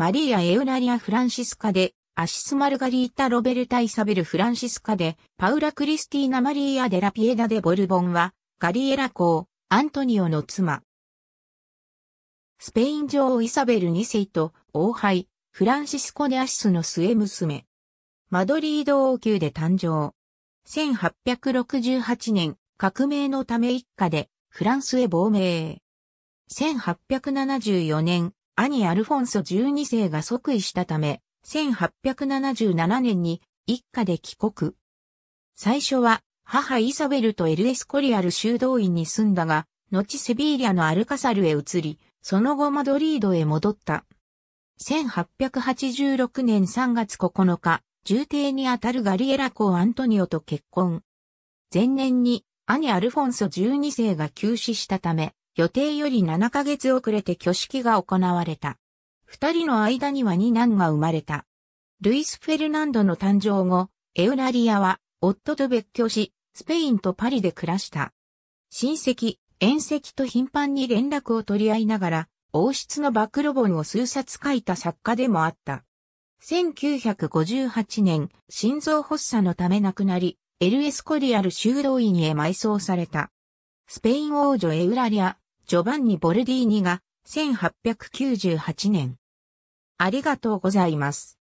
マリア・エウラリア・フランシスカで、アシス・マルガリータ・ロベルタ・イサベル・フランシスカで、パウラ・クリスティーナ・マリーア・デラ・ピエダ・デ・ボルボンは、ガリエラ公、アントニオの妻。スペイン女王イサベル2世と、王廃、フランシスコ・デ・アシスの末娘。マドリード王宮で誕生。1868年、革命のため一家で、フランスへ亡命。1874年、兄アルフォンソ12世が即位したため、1877年に一家で帰国。最初は母イサベルとエルエスコリアル修道院に住んだが、後セビーリアのアルカサルへ移り、その後マドリードへ戻った。1886年3月9日、重帝にあたるガリエラ公アントニオと結婚。前年に兄アルフォンソ12世が急死したため、予定より7ヶ月遅れて挙式が行われた。二人の間には二男が生まれた。ルイス・フェルナンドの誕生後、エウラリアは夫と別居し、スペインとパリで暮らした。親戚、遠戚と頻繁に連絡を取り合いながら、王室の暴露本を数冊書いた作家でもあった。1958年、心臓発作のため亡くなり、エルエスコリアル修道院へ埋葬された。スペイン王女エウラリア、ジョバンニ・ボルディーニが1898年。ありがとうございます。